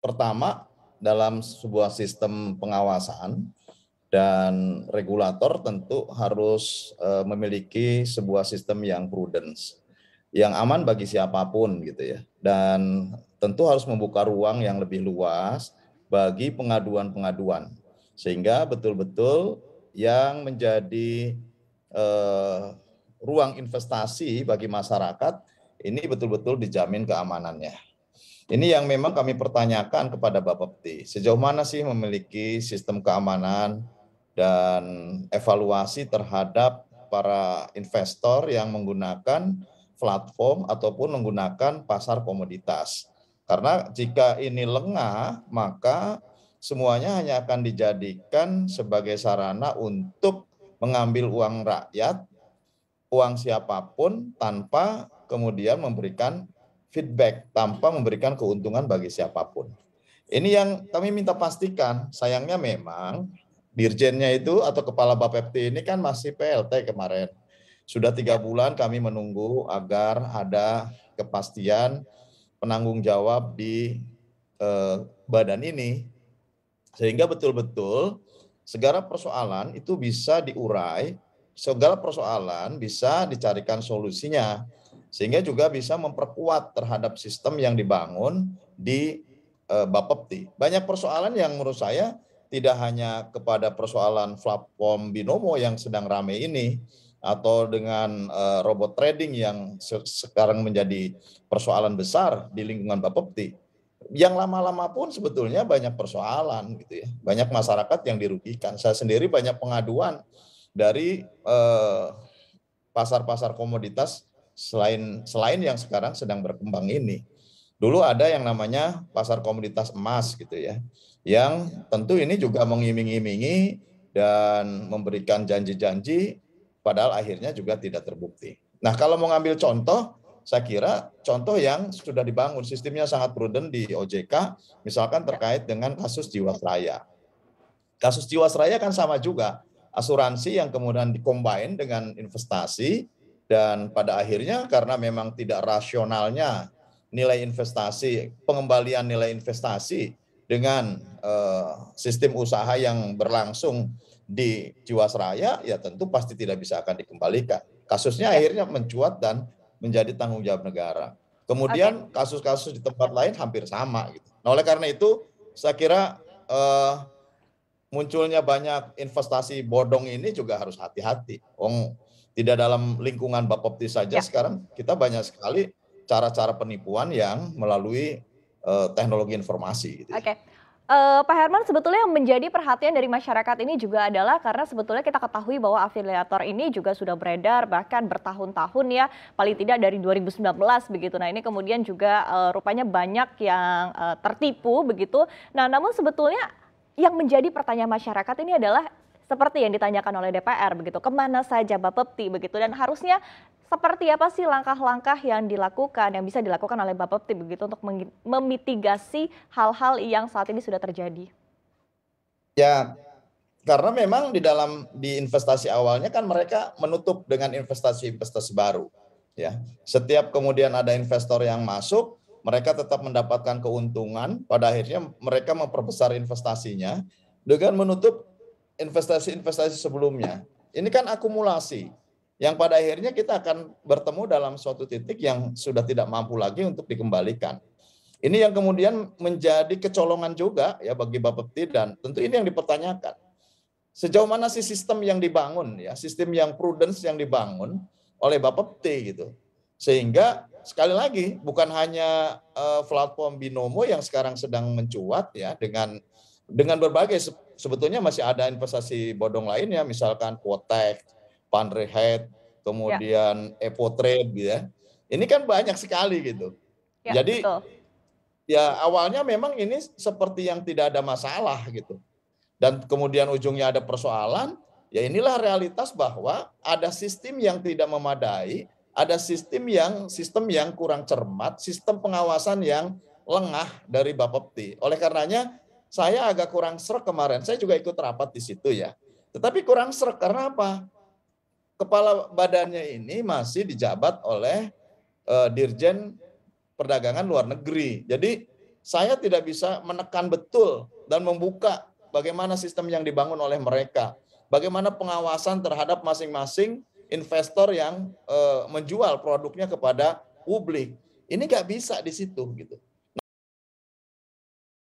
pertama dalam sebuah sistem pengawasan dan regulator tentu harus eh, memiliki sebuah sistem yang prudence yang aman bagi siapapun gitu ya dan tentu harus membuka ruang yang lebih luas bagi pengaduan-pengaduan sehingga betul-betul yang menjadi eh, ruang investasi bagi masyarakat ini betul-betul dijamin keamanannya. Ini yang memang kami pertanyakan kepada Bapak Peti. Sejauh mana sih memiliki sistem keamanan dan evaluasi terhadap para investor yang menggunakan platform ataupun menggunakan pasar komoditas. Karena jika ini lengah, maka semuanya hanya akan dijadikan sebagai sarana untuk mengambil uang rakyat, uang siapapun tanpa kemudian memberikan feedback tanpa memberikan keuntungan bagi siapapun. Ini yang kami minta pastikan. Sayangnya memang dirjennya itu atau kepala Bapepti ini kan masih PLT kemarin. Sudah tiga ya. bulan kami menunggu agar ada kepastian penanggung jawab di eh, badan ini. Sehingga betul-betul segala persoalan itu bisa diurai, segala persoalan bisa dicarikan solusinya sehingga juga bisa memperkuat terhadap sistem yang dibangun di eh, Bapepti. Banyak persoalan yang menurut saya tidak hanya kepada persoalan platform binomo yang sedang ramai ini atau dengan eh, robot trading yang sekarang menjadi persoalan besar di lingkungan Bapepti. Yang lama-lama pun sebetulnya banyak persoalan gitu ya. Banyak masyarakat yang dirugikan. Saya sendiri banyak pengaduan dari eh, pasar -pasar komoditas selain selain yang sekarang sedang berkembang ini. Dulu ada yang namanya pasar komoditas emas gitu ya. Yang tentu ini juga mengiming-imingi dan memberikan janji-janji padahal akhirnya juga tidak terbukti. Nah, kalau mau ngambil contoh, saya kira contoh yang sudah dibangun sistemnya sangat prudent di OJK misalkan terkait dengan kasus Jiwasraya. Kasus Jiwasraya kan sama juga, asuransi yang kemudian dikombin dengan investasi dan pada akhirnya karena memang tidak rasionalnya nilai investasi, pengembalian nilai investasi dengan uh, sistem usaha yang berlangsung di Jiwasraya, ya tentu pasti tidak bisa akan dikembalikan. Kasusnya ya. akhirnya mencuat dan menjadi tanggung jawab negara. Kemudian kasus-kasus di tempat lain hampir sama. Gitu. Nah oleh karena itu saya kira uh, munculnya banyak investasi bodong ini juga harus hati -hati tidak dalam lingkungan Bapoptis saja ya. sekarang kita banyak sekali cara-cara penipuan yang melalui uh, teknologi informasi. Gitu. Ya. Oke. Okay. Uh, eh, Pak Herman, sebetulnya yang menjadi perhatian dari masyarakat ini juga adalah karena sebetulnya kita ketahui bahwa afiliator ini juga sudah beredar bahkan bertahun-tahun ya, paling tidak dari 2019 begitu. Nah ini kemudian juga uh, rupanya banyak yang uh, tertipu begitu. Nah namun sebetulnya yang menjadi pertanyaan masyarakat ini adalah seperti yang ditanyakan oleh DPR begitu, kemana saja Bapepti begitu dan harusnya seperti apa sih langkah-langkah yang dilakukan yang bisa dilakukan oleh Bapepti begitu untuk memitigasi hal-hal yang saat ini sudah terjadi? Ya, karena memang di dalam di investasi awalnya kan mereka menutup dengan investasi-investasi baru. Ya, setiap kemudian ada investor yang masuk, mereka tetap mendapatkan keuntungan. Pada akhirnya mereka memperbesar investasinya dengan menutup investasi-investasi sebelumnya. Ini kan akumulasi yang pada akhirnya kita akan bertemu dalam suatu titik yang sudah tidak mampu lagi untuk dikembalikan. Ini yang kemudian menjadi kecolongan juga ya bagi Bapak Bapepti dan tentu ini yang dipertanyakan. Sejauh mana sih sistem yang dibangun ya, sistem yang prudence yang dibangun oleh Bapak Bapepti gitu. Sehingga sekali lagi bukan hanya uh, platform binomo yang sekarang sedang mencuat ya dengan dengan berbagai sebetulnya masih ada investasi bodong lainnya misalkan Quotex, Panrehead, kemudian ya. Epo gitu ya. Ini kan banyak sekali gitu. Ya, Jadi betul. ya awalnya memang ini seperti yang tidak ada masalah gitu. Dan kemudian ujungnya ada persoalan, ya inilah realitas bahwa ada sistem yang tidak memadai, ada sistem yang sistem yang kurang cermat, sistem pengawasan yang lengah dari Bapepti. Oleh karenanya saya agak kurang serak kemarin. Saya juga ikut rapat di situ ya. Tetapi kurang serak karena apa? Kepala badannya ini masih dijabat oleh eh, Dirjen Perdagangan Luar Negeri. Jadi saya tidak bisa menekan betul dan membuka bagaimana sistem yang dibangun oleh mereka, bagaimana pengawasan terhadap masing-masing investor yang eh, menjual produknya kepada publik. Ini nggak bisa di situ gitu.